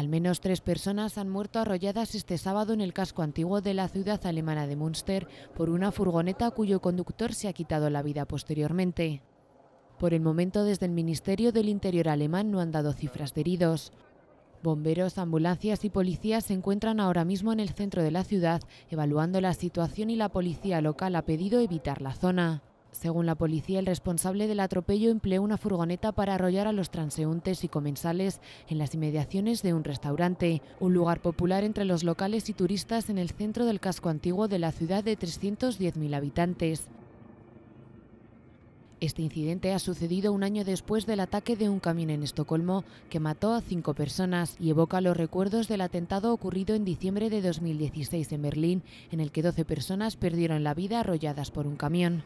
Al menos tres personas han muerto arrolladas este sábado en el casco antiguo de la ciudad alemana de Münster por una furgoneta cuyo conductor se ha quitado la vida posteriormente. Por el momento, desde el Ministerio del Interior alemán no han dado cifras de heridos. Bomberos, ambulancias y policías se encuentran ahora mismo en el centro de la ciudad, evaluando la situación y la policía local ha pedido evitar la zona. Según la policía, el responsable del atropello empleó una furgoneta para arrollar a los transeúntes y comensales en las inmediaciones de un restaurante, un lugar popular entre los locales y turistas en el centro del casco antiguo de la ciudad de 310.000 habitantes. Este incidente ha sucedido un año después del ataque de un camión en Estocolmo que mató a cinco personas y evoca los recuerdos del atentado ocurrido en diciembre de 2016 en Berlín, en el que 12 personas perdieron la vida arrolladas por un camión.